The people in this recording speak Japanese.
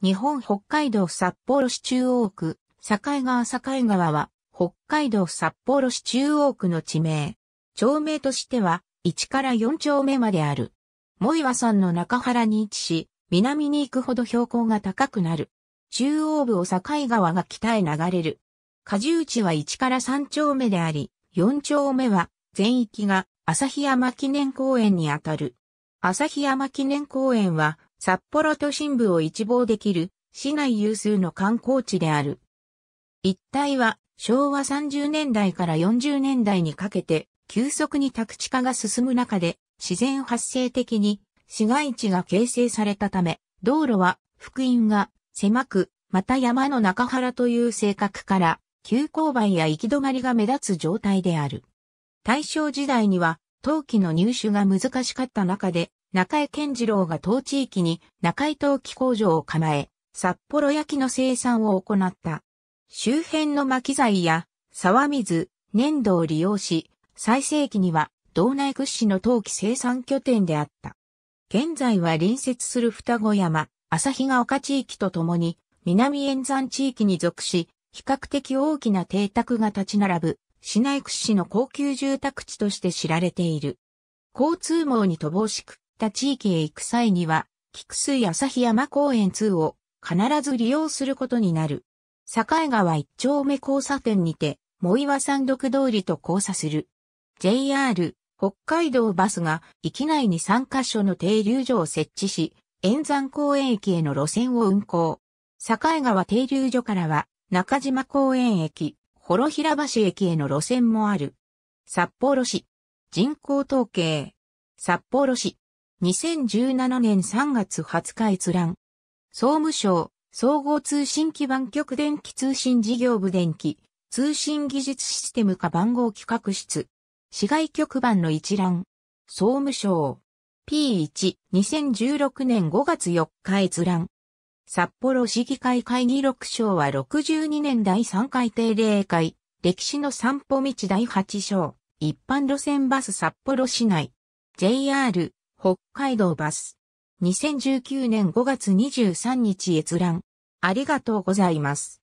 日本北海道札幌市中央区、境川境川は、北海道札幌市中央区の地名。町名としては、1から4丁目まである。萌岩山の中原に位置し、南に行くほど標高が高くなる。中央部を境川が北へ流れる。果樹地は1から3丁目であり、4丁目は全域が旭山記念公園にあたる。旭山記念公園は札幌都心部を一望できる市内有数の観光地である。一帯は昭和30年代から40年代にかけて急速に宅地化が進む中で自然発生的に市街地が形成されたため、道路は福音が狭く、また山の中原という性格から急勾配や行き止まりが目立つ状態である。大正時代には陶器の入手が難しかった中で、中江健次郎が当地域に中江陶器工場を構え、札幌焼きの生産を行った。周辺の巻き材や沢水、粘土を利用し、最盛期には道内屈指の陶器生産拠点であった。現在は隣接する双子山、旭ヶ丘地域とともに南沿山地域に属し、比較的大きな邸宅が立ち並ぶ市内屈指の高級住宅地として知られている。交通網に乏しくった地域へ行く際には、菊水旭山公園2を必ず利用することになる。境川一丁目交差点にて、藻岩山独通りと交差する。JR 北海道バスが駅内に3カ所の停留所を設置し、円山公園駅への路線を運行。境川停留所からは中島公園駅、幌平橋駅への路線もある。札幌市。人口統計。札幌市。2017年3月20日閲覧。総務省、総合通信基盤局電気通信事業部電気、通信技術システム化番号企画室。市外局番の一覧。総務省。P1、2016年5月4日閲覧。札幌市議会会議録章は62年第3回定例会、歴史の散歩道第8章、一般路線バス札幌市内、JR、北海道バス。2019年5月23日閲覧。ありがとうございます。